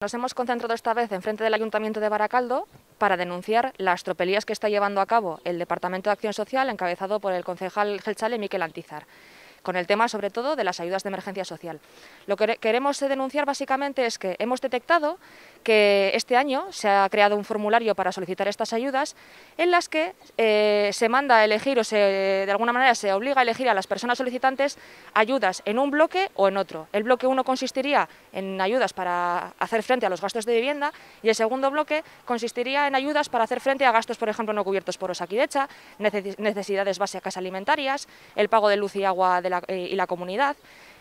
Nos hemos concentrado esta vez en frente del Ayuntamiento de Baracaldo para denunciar las tropelías que está llevando a cabo el Departamento de Acción Social encabezado por el concejal Gelchale Miquel Antizar con el tema sobre todo de las ayudas de emergencia social. Lo que queremos denunciar básicamente es que hemos detectado que este año se ha creado un formulario para solicitar estas ayudas en las que eh, se manda a elegir o se, de alguna manera se obliga a elegir a las personas solicitantes ayudas en un bloque o en otro. El bloque uno consistiría en ayudas para hacer frente a los gastos de vivienda y el segundo bloque consistiría en ayudas para hacer frente a gastos, por ejemplo, no cubiertos por Osaquidecha, necesidades básicas alimentarias, el pago de luz y agua de la, eh, y la comunidad.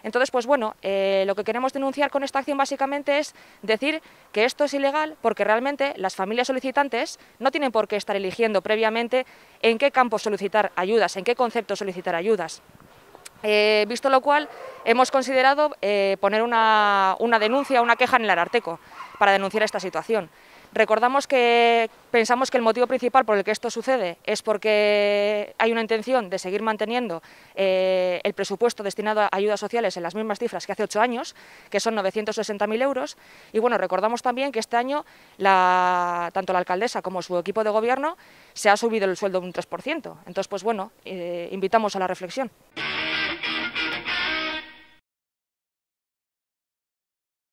Entonces, pues bueno, eh, lo que queremos denunciar con esta acción básicamente es decir que esto es ilegal porque realmente las familias solicitantes no tienen por qué estar eligiendo previamente en qué campo solicitar ayudas, en qué concepto solicitar ayudas. Eh, visto lo cual, hemos considerado eh, poner una, una denuncia, una queja en el Ararteco para denunciar esta situación. Recordamos que pensamos que el motivo principal por el que esto sucede es porque hay una intención de seguir manteniendo eh, el presupuesto destinado a ayudas sociales en las mismas cifras que hace ocho años, que son 960.000 euros. Y bueno, recordamos también que este año la, tanto la alcaldesa como su equipo de gobierno se ha subido el sueldo un 3%. Entonces, pues bueno, eh, invitamos a la reflexión.